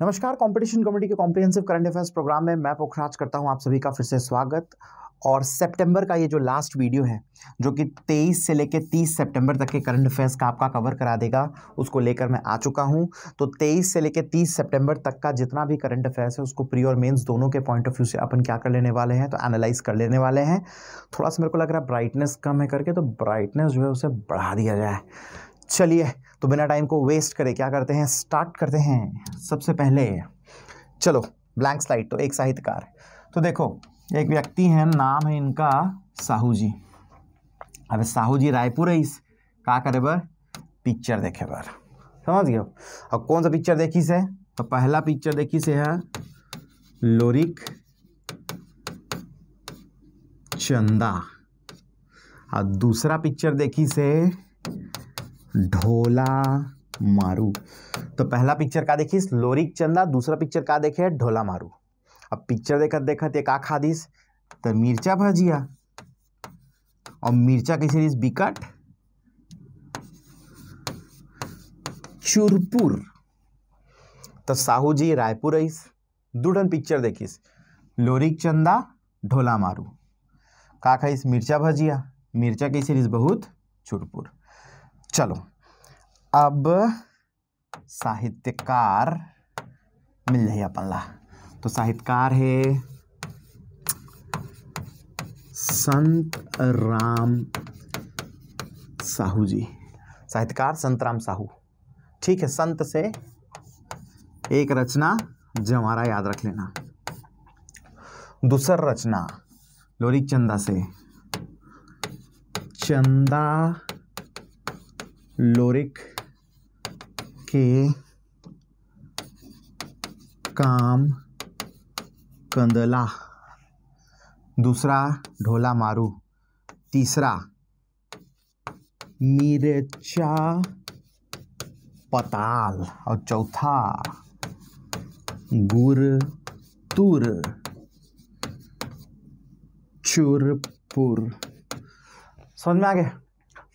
नमस्कार competition committee के comprehensive current affairs programme में मैं पोखराज करता हूं आप सभी का फिर से स्वागत और सितंबर का ये जो लास्ट वीडियो है जो कि 23 से लेकर 30 सितंबर तक के करंट अफेयर्स का आपका कवर करा देगा उसको लेकर मैं आ चुका हूं तो 23 से लेकर 30 सितंबर तक का जितना भी करंट अफेयर्स है उसको प्री और मेंस दोनों के पॉइंट ऑफ व्यू से अपन क्या कर लेने वाले हैं तो एनालाइज कर लेने वाले हैं थोड़ा सा मेरे को लग रहा है ब्राइटनेस कम है करके तो ब्राइटनेस जो है उसे बढ़ा दिया जाए चलिए तो बिना टाइम को वेस्ट करे क्या करते हैं स्टार्ट करते हैं सबसे पहले चलो ब्लैंक स्लाइड तो एक साहित्यकार तो देखो एक व्यक्ति है नाम है इनका साहू जी अब साहू जी रायपुर है इस का करे बर पिक्चर देखे बर समझ गए अब कौन सा पिक्चर देखी से तो पहला पिक्चर देखी से है लोरिक चंदा और दूसरा पिक्चर देखी से ढोला मारू तो पहला पिक्चर का देखी लोरिक चंदा दूसरा पिक्चर का देखे ढोला मारू अब पिक्चर देखत देखत एक आख आदिस तो मिर्चा भजिया और मिर्चा की सीरीज बिकट चुरपुर तो साहू जी रायपुर आईस दुडन पिक्चर देखीस लोरिक चंदा ढोला मारू का खाइस मिर्चा भजिया मिर्चा की सीरीज बहुत चुरपुर चलो अब साहित्यकार मिल जाइए अपन ला तो साहित्यकार है संत राम साहू जी साहित्यकार संत राम साहू ठीक है संत से एक रचना जमारा याद रख लेना दूसर रचना लोरी चंदा से चंदा लोरिक के काम कंदला दूसरा ढोला मारू तीसरा मिर्चा पताल और चौथा गुर तुर चुरपुर समझ में आ गया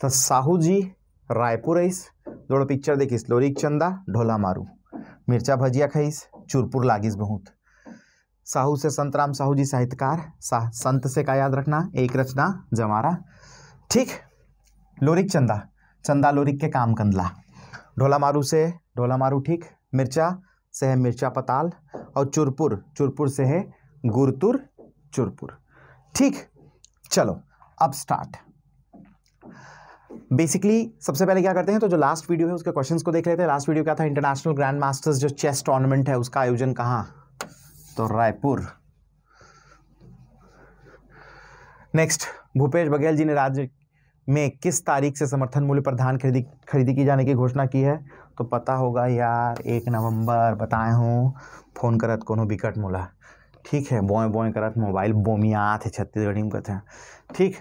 तो साहू जी रायपुर आईस जोड़ो पिक्चर देखीस लोरिक चंदा ढोला मारू मिर्चा भजिया खाईस चुरपुर लागिस बहुत साहू से संतराम साहू जी साहित्यकार सा, संत से का याद रखना एक रचना जमारा ठीक लोरिक चंदा चंदा लोरिक के काम कंदला ढोला मारू से ढोला मारू ठीक मिर्चा से है मिर्चा पताल और चुरपुर चुरपुर से है गुरतुर चुरपुर ठीक चलो अब स्टार्ट बेसिकली सबसे पहले क्या करते हैं तो जो लास्ट वीडियो है उसके क्वेश्चंस को देख लेते हैं लास्ट वीडियो क्या था इंटरनेशनल ग्रैंड मास्टर्स जो चेस टूर्नामेंट है उसका आयोजन कहाँ तो रायपुर नेक्स्ट भूपेश बघेल जी ने राज्य में किस तारीख से समर्थन मूल्य पर धान खरीदी खरीदी की जाने की घोषणा की है तो पता होगा यार एक नवंबर बताए हूँ फोन करत को बिकट मोला ठीक है बोए बोए करत मोबाइल बोमिया थे छत्तीसगढ़ी में कहते हैं ठीक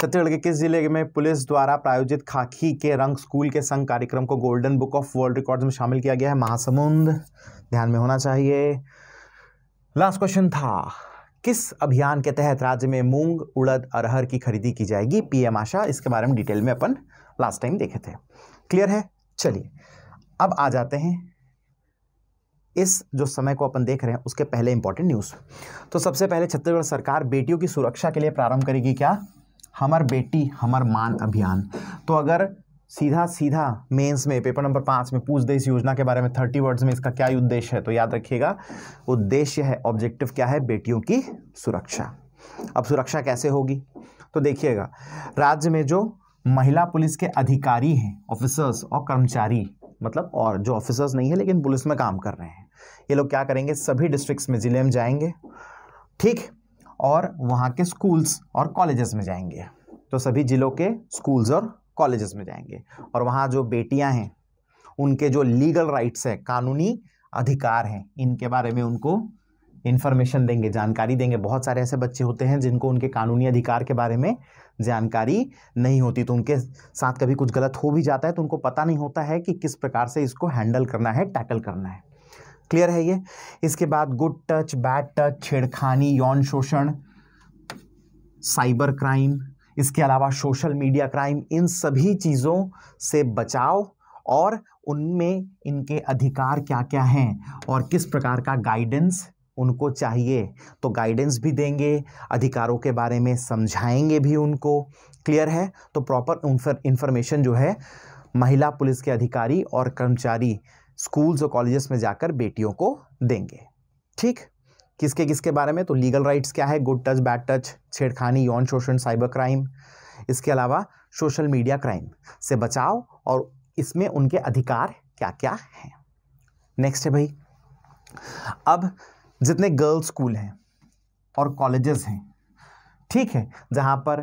छत्तीसगढ़ के किस जिले में पुलिस द्वारा प्रायोजित खाकी के रंग स्कूल के संघ कार्यक्रम को golden book of world record में शामिल किया गया है महासमुंद ध्यान में होना चाहिए लास्ट क्वेश्चन था किस अभियान के तहत राज्य में मूंग उड़द अरहर की खरीदी की जाएगी पीएम आशा इसके बारे में डिटेल में अपन लास्ट टाइम देखे थे क्लियर है चलिए अब आ जाते हैं इस जो समय को अपन देख रहे हैं उसके पहले इंपॉर्टेंट न्यूज़ तो सबसे पहले छत्तीसगढ़ सरकार बेटियों की सुरक्षा के लिए प्रारंभ करेगी क्या हमर बेटी हमर मान अभियान तो अगर सीधा सीधा मेंस में पेपर नंबर पाँच में पूछ दे इस योजना के बारे में थर्टी वर्ड्स में इसका क्या उद्देश्य है तो याद रखिएगा उद्देश्य है ऑब्जेक्टिव क्या है बेटियों की सुरक्षा अब सुरक्षा कैसे होगी तो देखिएगा राज्य में जो महिला पुलिस के अधिकारी हैं ऑफिसर्स और कर्मचारी मतलब और जो ऑफिसर्स नहीं है लेकिन पुलिस में काम कर रहे हैं ये लोग क्या करेंगे सभी डिस्ट्रिक्ट में ज़िले में जाएंगे ठीक और वहाँ के स्कूल्स और कॉलेजेस में जाएंगे तो सभी ज़िलों के स्कूल्स और कॉलेजेस में जाएंगे और वहाँ जो बेटियाँ हैं उनके जो लीगल राइट्स हैं कानूनी अधिकार हैं इनके बारे में उनको इन्फॉर्मेशन देंगे जानकारी देंगे बहुत सारे ऐसे बच्चे होते हैं जिनको उनके कानूनी अधिकार के बारे में जानकारी नहीं होती तो उनके साथ कभी कुछ गलत हो भी जाता है तो उनको पता नहीं होता है कि किस प्रकार से इसको हैंडल करना है टैकल करना है क्लियर है ये इसके बाद गुड टच बैड टच छेड़खानी यौन शोषण साइबर क्राइम इसके अलावा सोशल मीडिया क्राइम इन सभी चीज़ों से बचाव और उनमें इनके अधिकार क्या क्या हैं और किस प्रकार का गाइडेंस उनको चाहिए तो गाइडेंस भी देंगे अधिकारों के बारे में समझाएंगे भी उनको क्लियर है तो प्रॉपर इंफॉर्मेशन जो है महिला पुलिस के अधिकारी और कर्मचारी स्कूल्स और कॉलेजेस में जाकर बेटियों को देंगे ठीक किसके किसके बारे में तो लीगल राइट्स क्या है गुड टच बैड टच छेड़खानी यौन शोषण साइबर क्राइम इसके अलावा सोशल मीडिया क्राइम से बचाव और इसमें उनके अधिकार क्या क्या हैं नेक्स्ट है भाई अब जितने गर्ल्स स्कूल हैं और कॉलेजेस हैं ठीक है जहाँ पर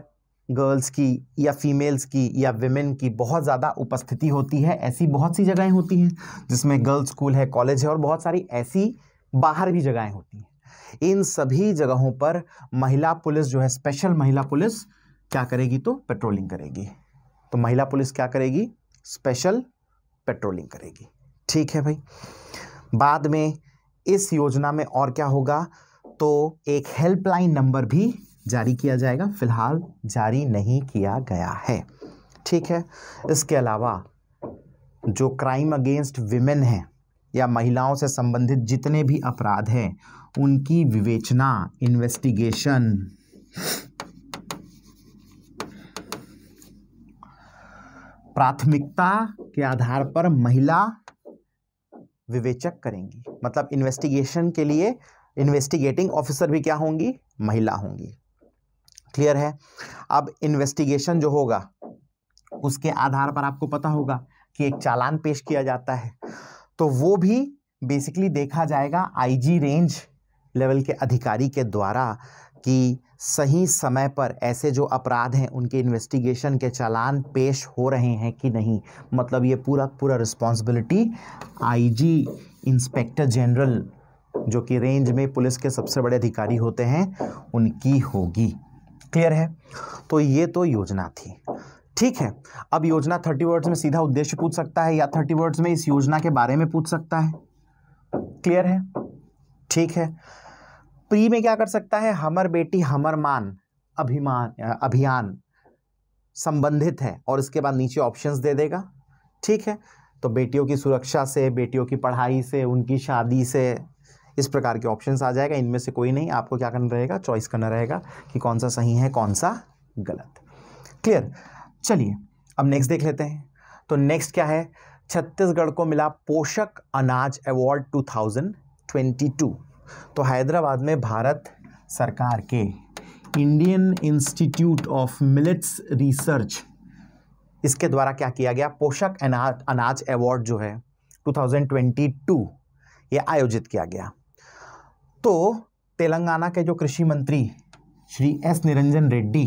गर्ल्स की या फीमेल्स की या वेमेन की बहुत ज़्यादा उपस्थिति होती है ऐसी बहुत सी जगहें होती हैं जिसमें गर्ल्स स्कूल है कॉलेज है और बहुत सारी ऐसी बाहर भी जगहें होती हैं इन सभी जगहों पर महिला पुलिस जो है स्पेशल महिला पुलिस क्या करेगी तो पेट्रोलिंग करेगी तो महिला पुलिस क्या करेगी स्पेशल पेट्रोलिंग करेगी ठीक है भाई बाद में इस योजना में और क्या होगा तो एक हेल्पलाइन नंबर भी जारी किया जाएगा फिलहाल जारी नहीं किया गया है ठीक है इसके अलावा जो क्राइम अगेंस्ट विमेन हैं या महिलाओं से संबंधित जितने भी अपराध हैं उनकी विवेचना इन्वेस्टिगेशन प्राथमिकता के आधार पर महिला विवेचक करेंगी मतलब इन्वेस्टिगेशन के लिए इन्वेस्टिगेटिंग ऑफिसर भी क्या होंगी महिला होंगी क्लियर है अब इन्वेस्टिगेशन जो होगा उसके आधार पर आपको पता होगा कि एक चालान पेश किया जाता है तो वो भी बेसिकली देखा जाएगा आईजी रेंज लेवल के अधिकारी के द्वारा कि सही समय पर ऐसे जो अपराध हैं उनके इन्वेस्टिगेशन के चालान पेश हो रहे हैं कि नहीं मतलब ये पूरा पूरा रिस्पॉन्सिबिलिटी आईजी इंस्पेक्टर जनरल जो कि रेंज में पुलिस के सबसे बड़े अधिकारी होते हैं उनकी होगी क्लियर है तो ये तो योजना थी ठीक है अब योजना थर्टी वर्ड्स में सीधा उद्देश्य पूछ सकता है या थर्टी वर्ड्स में इस योजना के बारे में पूछ सकता है क्लियर है ठीक है प्री में क्या कर सकता है हमर बेटी हमर मान अभिमान अभियान संबंधित है और इसके बाद नीचे ऑप्शंस दे देगा ठीक है तो बेटियों की सुरक्षा से बेटियों की पढ़ाई से उनकी शादी से इस प्रकार के ऑप्शंस आ जाएगा इनमें से कोई नहीं आपको क्या करना रहेगा चॉइस करना रहेगा कि कौन सा सही है कौन सा गलत क्लियर चलिए अब नेक्स्ट देख लेते हैं तो नेक्स्ट क्या है छत्तीसगढ़ को मिला पोषक अनाज अवार्ड 2022 तो हैदराबाद में भारत सरकार के Indian institute of millets research इसके द्वारा क्या किया गया पोषक अनाज अनाज अवार्ड जो है 2022 ये आयोजित किया गया तो तेलंगाना के जो कृषि मंत्री श्री एस निरंजन रेड्डी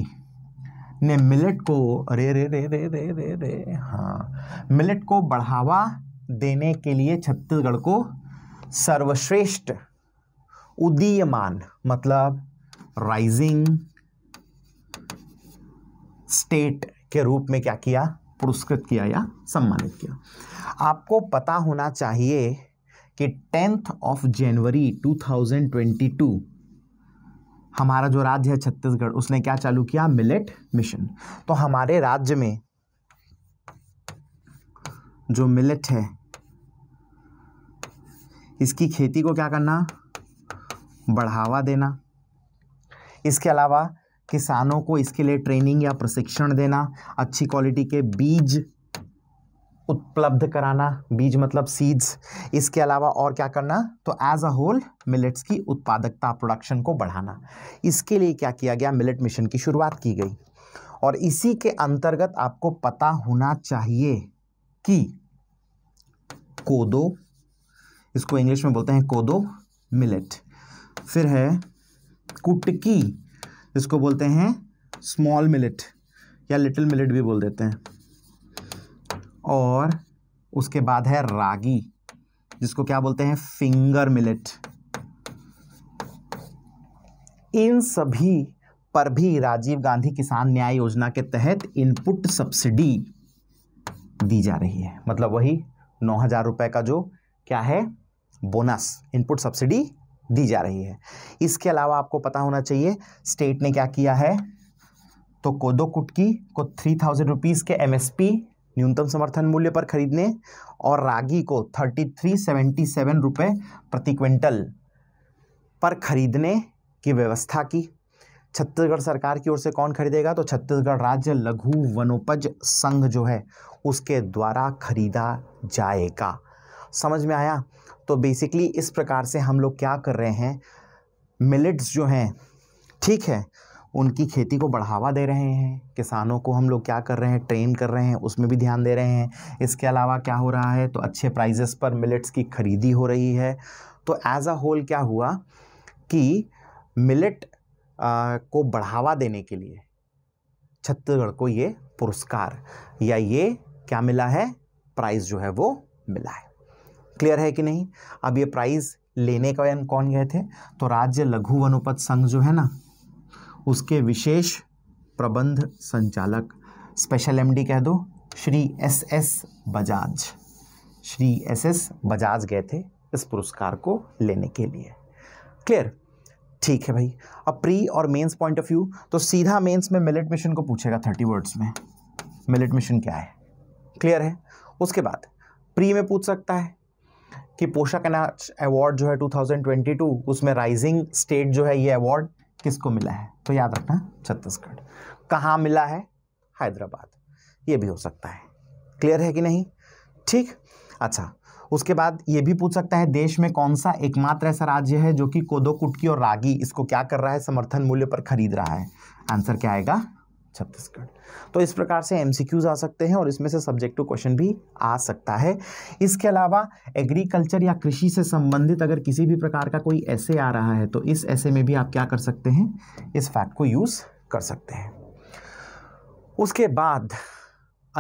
ने मिलेट को अरे रे रे रे रे रे रे हाँ मिलेट को बढ़ावा देने के लिए छत्तीसगढ़ को सर्वश्रेष्ठ उदीयमान मतलब राइजिंग स्टेट के रूप में क्या किया पुरस्कृत किया या सम्मानित किया आपको पता होना चाहिए कि टेंथ ऑफ जनवरी 2022 हमारा जो राज्य है छत्तीसगढ़ उसने क्या चालू किया मिलेट मिशन तो हमारे राज्य में जो मिलेट है इसकी खेती को क्या करना बढ़ावा देना इसके अलावा किसानों को इसके लिए ट्रेनिंग या प्रशिक्षण देना अच्छी क्वालिटी के बीज उपलब्ध कराना बीज मतलब सीड्स इसके अलावा और क्या करना तो एज अ होल मिलेट्स की उत्पादकता प्रोडक्शन को बढ़ाना इसके लिए क्या किया गया मिलेट मिशन की शुरुआत की गई और इसी के अंतर्गत आपको पता होना चाहिए कि कोदो इसको इंग्लिश में बोलते हैं कोदो मिलेट फिर है कुटकी इसको बोलते हैं स्मॉल मिलेट या लिटिल मिलेट भी बोल देते हैं और उसके बाद है रागी जिसको क्या बोलते हैं फिंगर मिलेट इन सभी पर भी राजीव गांधी किसान न्याय योजना के तहत इनपुट सब्सिडी दी जा रही है मतलब वही नौ हजार रुपए का जो क्या है बोनस इनपुट सब्सिडी दी जा रही है इसके अलावा आपको पता होना चाहिए स्टेट ने क्या किया है तो कोदो कुटकी को थ्री थाउजेंड रुपीज़ के एमएसपी न्यूनतम समर्थन मूल्य पर खरीदने और रागी को थर्टी थ्री सेवेंटी सेवन रुपये प्रति क्विंटल पर खरीदने की व्यवस्था की छत्तीसगढ़ सरकार की ओर से कौन खरीदेगा तो छत्तीसगढ़ राज्य लघु वनोपज संघ जो है उसके द्वारा खरीदा जाएगा समझ में आया तो बेसिकली इस प्रकार से हम लोग क्या कर रहे हैं मिलिट्स जो हैं ठीक है उनकी खेती को बढ़ावा दे रहे हैं किसानों को हम लोग क्या कर रहे हैं ट्रेन कर रहे हैं उसमें भी ध्यान दे रहे हैं इसके अलावा क्या हो रहा है तो अच्छे प्राइजेस पर मिलेट्स की खरीदी हो रही है तो एज अ होल क्या हुआ कि मिलेट को बढ़ावा देने के लिए छत्तीसगढ़ को ये पुरस्कार या ये क्या मिला है प्राइज़ जो है वो मिला है क्लियर है कि नहीं अब ये प्राइज़ लेने का कौन गए थे तो राज्य लघु वनोपज संघ जो है ना उसके विशेष प्रबंध संचालक स्पेशल एमडी कह दो Shri S S Bajaj Shri S S Bajaj गए थे इस पुरस्कार को लेने के लिए क्लियर ठीक है भाई अब प्री और मेंस पॉइंट ऑफ व्यू तो सीधा मेंस में मिलेट मिशन को पूछेगा थर्टी वर्ड्स में मिलेट मिशन क्या है क्लियर है उसके बाद प्री में पूछ सकता है कि पोषक अनाज अवार्ड जो है 2022 उसमें राइजिंग स्टेट जो है ये अवार्ड किसको मिला है तो याद रखना छत्तीसगढ़ कहाँ मिला है हैदराबाद ये भी हो सकता है क्लियर है कि नहीं ठीक अच्छा उसके बाद ये भी पूछ सकता है देश में कौन सा एकमात्र ऐसा राज्य है जो कि कोदो कुटकी और रागी इसको क्या कर रहा है समर्थन मूल्य पर खरीद रहा है आंसर क्या आएगा छत्तीसगढ़ तो इस प्रकार से एम आ सकते हैं और इसमें से सब्जेक्टिव क्वेश्चन भी आ सकता है इसके अलावा एग्रीकल्चर या कृषि से संबंधित अगर किसी भी प्रकार का कोई ऐसे आ रहा है तो इस ऐसे में भी आप क्या कर सकते हैं इस फैक्ट को यूज़ कर सकते हैं उसके बाद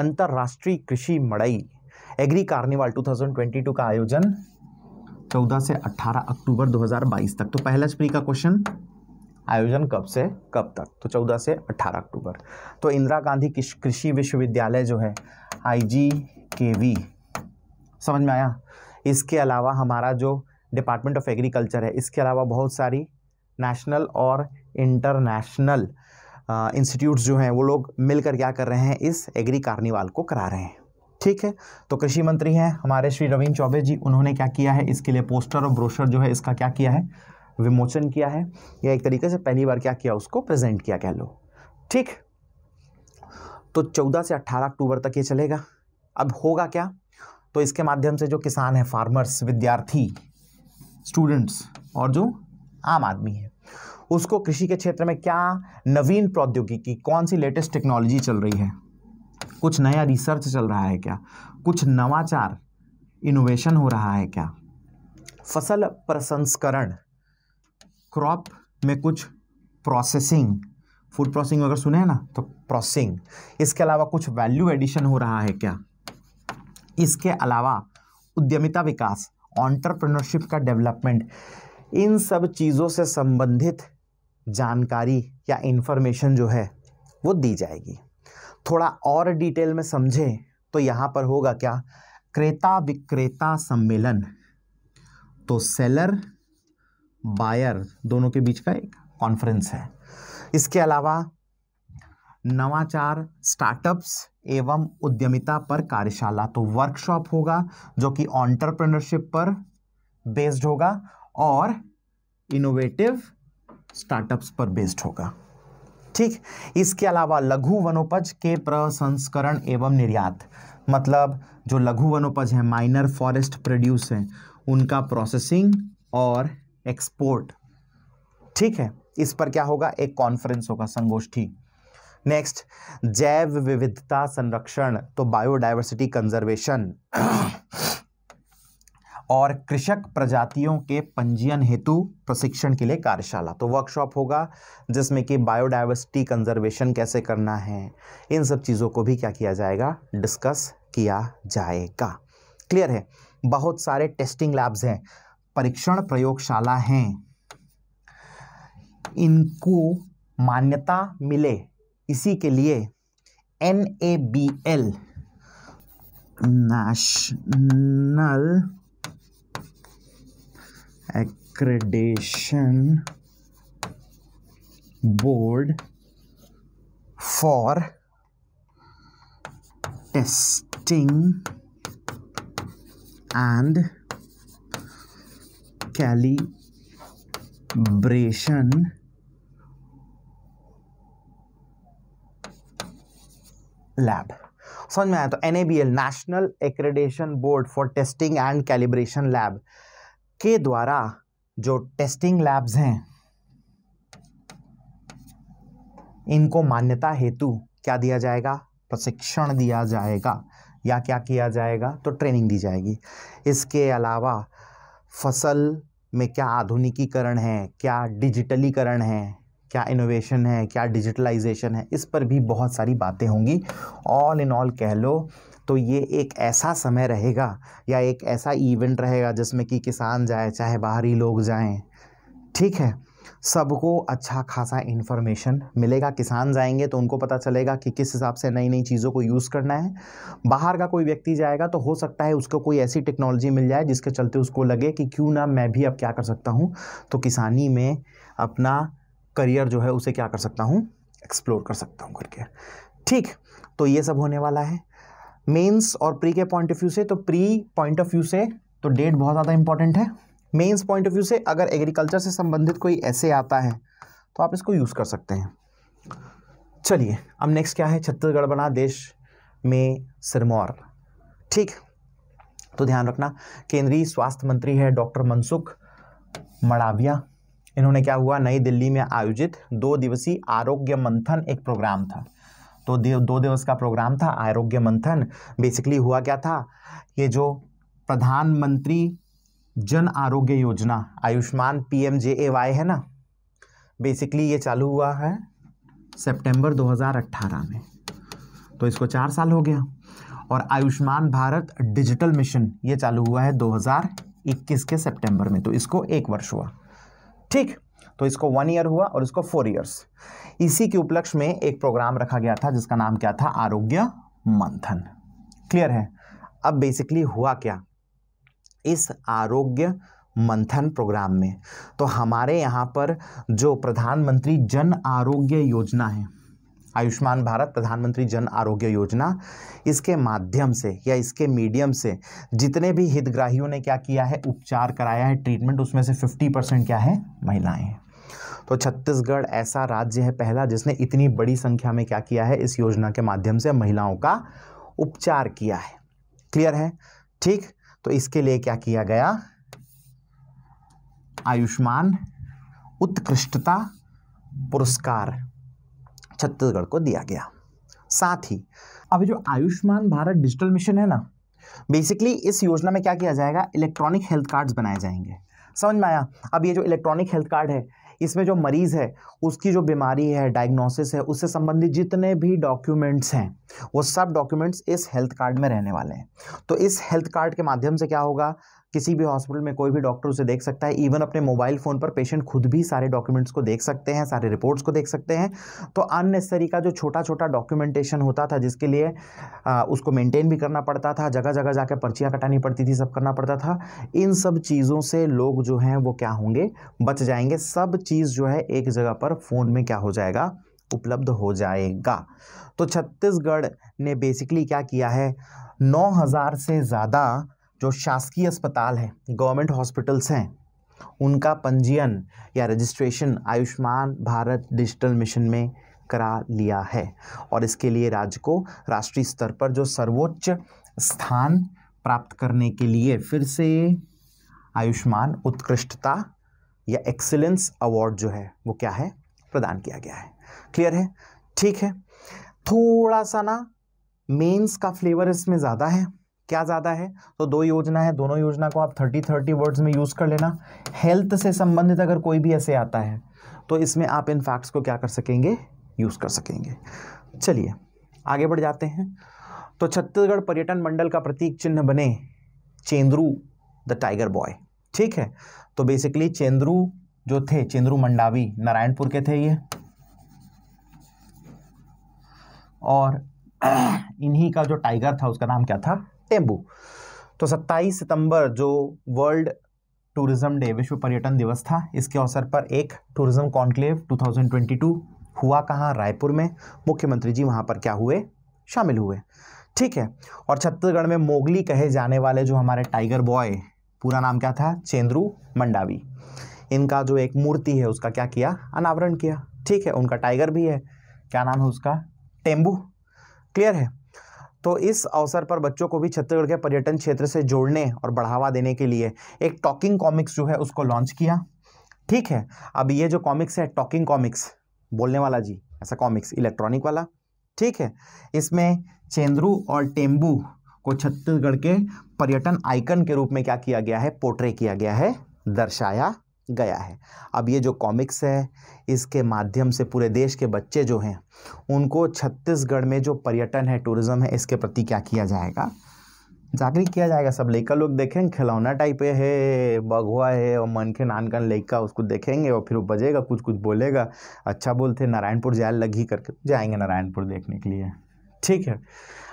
अंतर्राष्ट्रीय कृषि मड़ई एग्री कार्निवाल 2022 का आयोजन 14 से 18 अक्टूबर 2022 तक तो पहला स्प्री का क्वेश्चन आयोजन कब से कब तक तो 14 से 18 अक्टूबर तो इंदिरा गांधी कृषि विश्वविद्यालय जो है आई समझ में आया इसके अलावा हमारा जो डिपार्टमेंट ऑफ एग्रीकल्चर है इसके अलावा बहुत सारी नेशनल और इंटरनेशनल इंस्टीट्यूट्स जो हैं वो लोग मिलकर क्या कर रहे हैं इस एग्री कार्निवाल को करा रहे हैं ठीक है तो कृषि मंत्री हैं हमारे श्री रविंद्र चौबे जी उन्होंने क्या किया है इसके लिए पोस्टर और ब्रोशर जो है इसका क्या किया है विमोचन किया है या एक तरीके से पहली बार क्या किया उसको प्रेजेंट किया कह लो ठीक तो चौदह से 18 अक्टूबर तक ये चलेगा अब होगा क्या तो इसके माध्यम से जो किसान है फार्मर्स विद्यार्थी स्टूडेंट्स और जो आम आदमी है उसको कृषि के क्षेत्र में क्या नवीन प्रौद्योगिकी कौन सी लेटेस्ट टेक्नोलॉजी चल रही है कुछ नया रिसर्च चल रहा है क्या कुछ नवाचार इनोवेशन हो रहा है क्या फसल प्रसंस्करण क्रॉप में कुछ प्रोसेसिंग फूड प्रोसेसिंग अगर सुने ना तो प्रोसेसिंग इसके अलावा कुछ वैल्यू एडिशन हो रहा है क्या इसके अलावा उद्यमिता विकास ऑन्टरप्रनरशिप का डेवलपमेंट इन सब चीज़ों से संबंधित जानकारी या इन्फॉर्मेशन जो है वो दी जाएगी थोड़ा और डिटेल में समझें तो यहाँ पर होगा क्या क्रेता विक्रेता सम्मेलन तो सेलर बायर दोनों के बीच का एक कॉन्फ्रेंस है इसके अलावा नवाचार स्टार्टअप्स एवं उद्यमिता पर कार्यशाला तो वर्कशॉप होगा जो कि ऑन्टरप्रनरशिप पर बेस्ड होगा और इनोवेटिव स्टार्टअप्स पर बेस्ड होगा ठीक इसके अलावा लघु वनोपज के प्रसंस्करण एवं निर्यात मतलब जो लघु वनोपज है माइनर फॉरेस्ट प्रोड्यूस हैं उनका प्रोसेसिंग और एक्सपोर्ट ठीक है इस पर क्या होगा एक कॉन्फ्रेंस होगा संगोष्ठी नेक्स्ट जैव विविधता संरक्षण तो बायोडाइवर्सिटी कंजर्वेशन और कृषक प्रजातियों के पंजीयन हेतु प्रशिक्षण के लिए कार्यशाला तो वर्कशॉप होगा जिसमें कि बायोडाइवर्सिटी कंजर्वेशन कैसे करना है इन सब चीज़ों को भी क्या किया जाएगा डिस्कस किया जाएगा क्लियर है बहुत सारे टेस्टिंग लैब्स हैं परीक्षण प्रयोगशाला हैं इनको मान्यता मिले इसी के लिए N A B L national accreditation board for testing and calibration lab समझ में आया तो N national accreditation board for testing and calibration lab के द्वारा जो टेस्टिंग लैब्स हैं इनको मान्यता हेतु क्या दिया जाएगा प्रशिक्षण दिया जाएगा या क्या किया जाएगा तो ट्रेनिंग दी जाएगी इसके अलावा फसल में क्या आधुनिकीकरण है क्या डिजिटलीकरण है क्या इनोवेशन है क्या डिजिटलाइजेशन है इस पर भी बहुत सारी बातें होंगी ऑल इन ऑल कह लो तो ये एक ऐसा समय रहेगा या एक ऐसा इवेंट रहेगा जिसमें कि किसान जाए चाहे बाहरी लोग जाएं ठीक है सबको अच्छा खासा इन्फॉर्मेशन मिलेगा किसान जाएंगे तो उनको पता चलेगा कि किस हिसाब से नई नई चीज़ों को यूज़ करना है बाहर का कोई व्यक्ति जाएगा तो हो सकता है उसको कोई ऐसी टेक्नोलॉजी मिल जाए जिसके चलते उसको लगे कि क्यों ना मैं भी अब क्या कर सकता हूँ तो किसानी में अपना करियर जो है उसे क्या कर सकता हूँ एक्सप्लोर कर सकता हूँ करके ठीक तो ये सब होने वाला है मेंस और प्री के पॉइंट ऑफ व्यू से तो प्री पॉइंट ऑफ व्यू से तो डेट बहुत ज़्यादा इंपॉर्टेंट है मेंस पॉइंट ऑफ व्यू से अगर एग्रीकल्चर से संबंधित कोई ऐसे आता है तो आप इसको यूज़ कर सकते हैं चलिए अब नेक्स्ट क्या है छत्तीसगढ़ बना देश में सिरमौर ठीक तो ध्यान रखना केंद्रीय स्वास्थ्य मंत्री है डॉक्टर मनसुख मड़ाविया इन्होंने क्या हुआ नई दिल्ली में आयोजित दो दिवसीय आरोग्य मंथन एक प्रोग्राम था तो दो दिवस का प्रोग्राम था आरोग्य मंथन बेसिकली हुआ क्या था ये जो प्रधानमंत्री जन आरोग्य योजना आयुष्मान पीएमजेएवाई है ना बेसिकली ये चालू हुआ है सितंबर 2018 में तो इसको चार साल हो गया और आयुष्मान भारत डिजिटल मिशन ये चालू हुआ है 2021 के सितंबर में तो इसको एक वर्ष हुआ ठीक तो इसको वन ईयर हुआ और इसको फोर ईयर्स इसी के उपलक्ष्य में एक प्रोग्राम रखा गया था जिसका नाम क्या था आरोग्य मंथन क्लियर है अब बेसिकली हुआ क्या इस आरोग्य मंथन प्रोग्राम में तो हमारे यहाँ पर जो प्रधानमंत्री जन आरोग्य योजना है आयुष्मान भारत प्रधानमंत्री जन आरोग्य योजना इसके माध्यम से या इसके मीडियम से जितने भी हितग्राहियों ने क्या किया है उपचार कराया है ट्रीटमेंट उसमें से 50 परसेंट क्या है महिलाएं हैं तो छत्तीसगढ़ ऐसा राज्य है पहला जिसने इतनी बड़ी संख्या में क्या किया है इस योजना के माध्यम से महिलाओं का उपचार किया है क्लियर है ठीक तो इसके लिए क्या किया गया आयुष्मान उत्कृष्टता पुरस्कार छत्तीसगढ़ को दिया गया साथ ही अभी जो आयुष्मान भारत डिजिटल मिशन है ना बेसिकली इस योजना में क्या किया जाएगा इलेक्ट्रॉनिक हेल्थ कार्ड्स बनाए जाएंगे समझ में आया अब ये जो इलेक्ट्रॉनिक हेल्थ कार्ड है इसमें जो मरीज़ है उसकी जो बीमारी है डायग्नोसिस है उससे संबंधित जितने भी डॉक्यूमेंट्स हैं वो सब डॉक्यूमेंट्स इस हेल्थ कार्ड में रहने वाले हैं तो इस हेल्थ कार्ड के माध्यम से क्या होगा किसी भी हॉस्पिटल में कोई भी डॉक्टर उसे देख सकता है इवन अपने मोबाइल फ़ोन पर पेशेंट खुद भी सारे डॉक्यूमेंट्स को देख सकते हैं सारे रिपोर्ट्स को देख सकते हैं तो अननेसरी का जो छोटा छोटा डॉक्यूमेंटेशन होता था जिसके लिए आ, उसको मेंटेन भी करना पड़ता था जगह जगह जाकर पर्चियाँ कटानी पड़ती थी सब करना पड़ता था इन सब चीज़ों से लोग जो हैं वो क्या होंगे बच जाएंगे सब चीज़ जो है एक जगह पर फ़ोन में क्या हो जाएगा उपलब्ध हो जाएगा तो छत्तीसगढ़ ने बेसिकली क्या किया है 9000 से ज़्यादा जो शासकीय अस्पताल हैं गवर्नमेंट हॉस्पिटल्स हैं उनका पंजीयन या registration Ayushman Bharat digital mission में करा लिया है और इसके लिए राज्य को राष्ट्रीय स्तर पर जो सर्वोच्च स्थान प्राप्त करने के लिए फिर से आयुष्मान उत्कृष्टता या एक्सेलेंस अवार्ड जो है वो क्या है प्रदान किया गया है क्लियर है ठीक है थोड़ा सा ना मेंस का फ्लेवर इसमें ज़्यादा है क्या ज़्यादा है तो दो योजना है दोनों योजना को आप थर्टी थर्टी वर्ड्स में यूज़ कर लेना हेल्थ से संबंधित अगर कोई भी ऐसे आता है तो इसमें आप इन फैक्ट्स को क्या कर सकेंगे यूज़ कर सकेंगे चलिए आगे बढ़ जाते हैं तो छत्तीसगढ़ पर्यटन मंडल का प्रतीक चिन्ह बने चेंद्रू द टाइगर बॉय ठीक है तो बेसिकली चेंद्रू जो थे चेंद्रू मंडावी नारायणपुर के थे ये और इन्हीं का जो टाइगर था उसका नाम क्या था टेम्बू तो 27 सितंबर जो वर्ल्ड टूरिज्म डे विश्व पर्यटन दिवस था इसके अवसर पर एक टूरिज्म कॉन्क्लेव 2022 हुआ कहाँ रायपुर में मुख्यमंत्री जी वहाँ पर क्या हुए शामिल हुए ठीक है और छत्तीसगढ़ में मोगली कहे जाने वाले जो हमारे टाइगर बॉय पूरा नाम क्या था चेंद्रू मंडावी इनका जो एक मूर्ति है उसका क्या किया अनावरण किया ठीक है उनका टाइगर भी है क्या नाम है उसका टेम्बू क्लियर है तो इस अवसर पर बच्चों को भी छत्तीसगढ़ के पर्यटन क्षेत्र से जोड़ने और बढ़ावा देने के लिए एक टॉकिंग कॉमिक्स जो है उसको लॉन्च किया ठीक है अब ये जो कॉमिक्स है टॉकिंग कॉमिक्स बोलने वाला जी ऐसा कॉमिक्स इलेक्ट्रॉनिक वाला ठीक है इसमें चेंद्रू और टेम्बू को छत्तीसगढ़ के पर्यटन आइकन के रूप में क्या किया गया है पोर्ट्रे किया गया है दर्शाया गया है अब ये जो कॉमिक्स है इसके माध्यम से पूरे देश के बच्चे जो हैं उनको छत्तीसगढ़ में जो पर्यटन है टूरिज़्म है इसके प्रति क्या किया जाएगा जागृत किया जाएगा सब लड़का लोग देखेंगे खिलौना टाइप है बघुआ है और मन के नानकन लेका उसको देखेंगे और फिर वो बजेगा कुछ कुछ बोलेगा अच्छा बोलते नारायणपुर जाए लगी करके जाएंगे नारायणपुर देखने के लिए ठीक है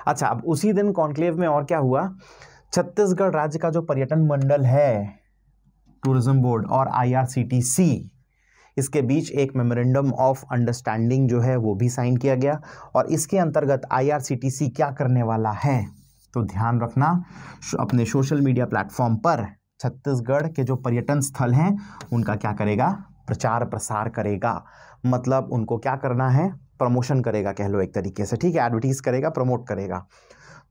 अच्छा अब उसी दिन कॉन्क्लेव में और क्या हुआ छत्तीसगढ़ राज्य का जो पर्यटन मंडल है टूरिज्म बोर्ड और आईआरसीटीसी इसके बीच एक मेमोरेंडम ऑफ अंडरस्टैंडिंग जो है वो भी साइन किया गया और इसके अंतर्गत आईआरसीटीसी क्या करने वाला है तो ध्यान रखना अपने सोशल मीडिया प्लेटफॉर्म पर छत्तीसगढ़ के जो पर्यटन स्थल हैं उनका क्या करेगा प्रचार प्रसार करेगा मतलब उनको क्या करना है प्रमोशन करेगा कह लो एक तरीके से ठीक है एडवर्टीज़ करेगा प्रमोट करेगा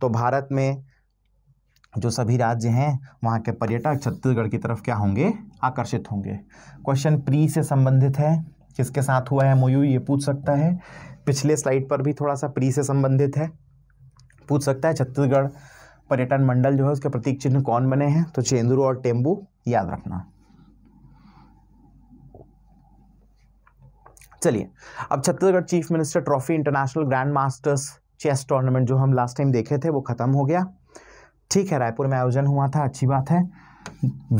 तो भारत में जो सभी राज्य हैं वहाँ के पर्यटक छत्तीसगढ़ की तरफ क्या होंगे आकर्षित होंगे क्वेश्चन प्री से संबंधित है किसके साथ हुआ है मोयू ये पूछ सकता है पिछले स्लाइड पर भी थोड़ा सा प्री से संबंधित है पूछ सकता है छत्तीसगढ़ पर्यटन मंडल जो है उसके प्रतीक चिन्ह कौन बने हैं तो चेंदुरु और टेम्बू याद रखना चलिए अब Chhattisgarh chief minister trophy international grand masters chess tournament जो हम लास्ट टाइम देखे थे वो खत्म हो गया ठीक है रायपुर में आयोजन हुआ था अच्छी बात है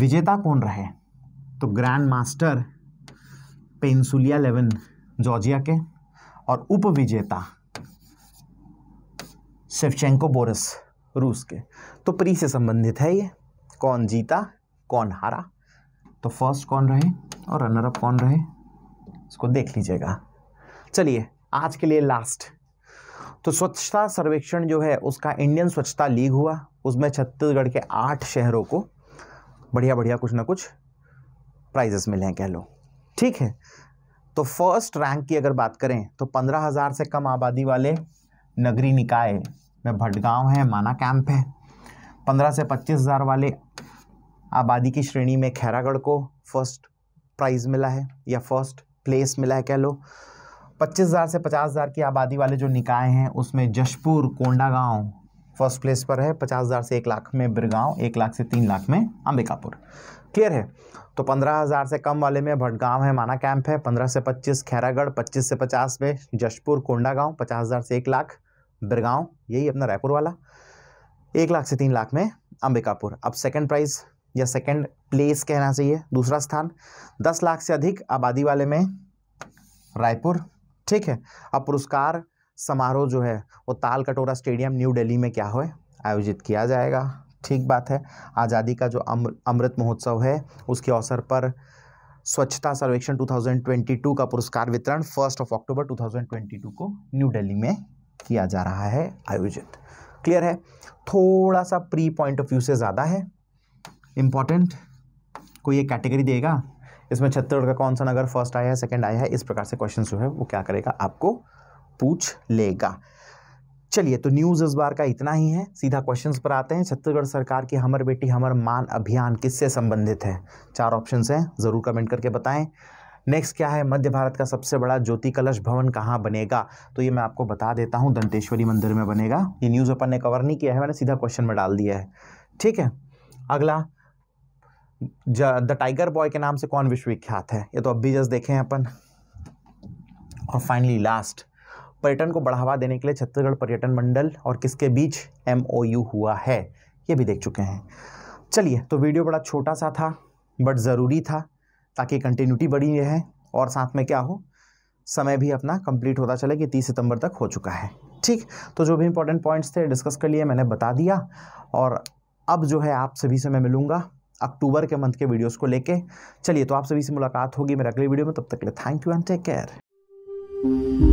विजेता कौन रहे तो grand master Pantsulaia Levan Georgia के और उप विजेता शेवचेंको बोरस रूस के तो प्री से संबंधित है ये कौन जीता कौन हारा तो फर्स्ट कौन रहे और रनर अप कौन रहे इसको देख लीजिएगा चलिए आज के लिए लास्ट तो स्वच्छता सर्वेक्षण जो है उसका इंडियन स्वच्छता लीग हुआ उसमें छत्तीसगढ़ के आठ शहरों को बढ़िया बढ़िया कुछ ना कुछ प्राइजेस मिले हैं कह लो ठीक है तो फर्स्ट रैंक की अगर बात करें तो पंद्रह हज़ार से कम आबादी वाले नगरी निकाय में भटगांव है माना कैंप है पंद्रह से पच्चीस हज़ार वाले आबादी की श्रेणी में खैरागढ़ को फर्स्ट प्राइज़ मिला है या फर्स्ट प्लेस मिला है कह लो पच्चीस हज़ार से पचास हज़ार की आबादी वाले जो निकाय हैं उसमें जशपुर कोंडागांव फर्स्ट प्लेस पर है पचास हज़ार से एक लाख में बिरगांव एक लाख से तीन लाख में अंबिकापुर क्लियर है तो पंद्रह हज़ार से कम वाले में भटगांव है माना कैंप है पंद्रह से पच्चीस खैरागढ़ पच्चीस से पचास में जशपुर कोंडा पचास हज़ार से एक लाख बिरगांव यही अपना रायपुर वाला एक लाख से तीन लाख में अंबिकापुर अब सेकेंड प्राइज़ या सेकेंड प्लेस कहना चाहिए दूसरा स्थान दस लाख से अधिक आबादी वाले में रायपुर ठीक है अब पुरस्कार समारोह जो है वो ताल कटोरा स्टेडियम न्यू दिल्ली में क्या हो आयोजित किया जाएगा ठीक बात है आज़ादी का जो अमृत महोत्सव है उसके अवसर पर स्वच्छता सर्वेक्षण 2022 का पुरस्कार वितरण फर्स्ट ऑफ अक्टूबर 2022 को न्यू दिल्ली में किया जा रहा है आयोजित क्लियर है थोड़ा सा प्री पॉइंट ऑफ व्यू से ज़्यादा है इम्पॉर्टेंट कोई एक कैटेगरी देगा इसमें छत्तीसगढ़ का कौन सा नगर फर्स्ट आया है सेकंड आया है इस प्रकार से क्वेश्चन जो है वो क्या करेगा आपको पूछ लेगा चलिए तो न्यूज़ इस बार का इतना ही है सीधा क्वेश्चंस पर आते हैं छत्तीसगढ़ सरकार की हमर बेटी हमर मान अभियान किससे संबंधित है चार ऑप्शंस हैं ज़रूर कमेंट करके बताएं नेक्स्ट क्या है मध्य भारत का सबसे बड़ा ज्योति कलश भवन कहाँ बनेगा तो ये मैं आपको बता देता हूँ दंतेश्वरी मंदिर में बनेगा ये न्यूज़ अपन ने कवर नहीं किया है मैंने सीधा क्वेश्चन में डाल दिया है ठीक है अगला द टाइगर बॉय के नाम से कौन विश्वविख्यात है ये तो अब भी जस्ट देखे हैं अपन और फाइनली लास्ट पर्यटन को बढ़ावा देने के लिए छत्तीसगढ़ पर्यटन मंडल और किसके बीच एमओयू हुआ है ये भी देख चुके हैं चलिए तो वीडियो बड़ा छोटा सा था बट ज़रूरी था ताकि कंटिन्यूटी बढ़ी रहे और साथ में क्या हो समय भी अपना कंप्लीट होता चले कि तीस सितंबर तक हो चुका है ठीक तो जो भी इंपॉर्टेंट पॉइंट्स थे डिस्कस कर लिए मैंने बता दिया और अब जो है आप सभी से मैं मिलूँगा अक्टूबर के मंथ के वीडियोस को लेके चलिए तो आप सभी से मुलाकात होगी मेरे अगले वीडियो में तब तक के लिए thank you and take care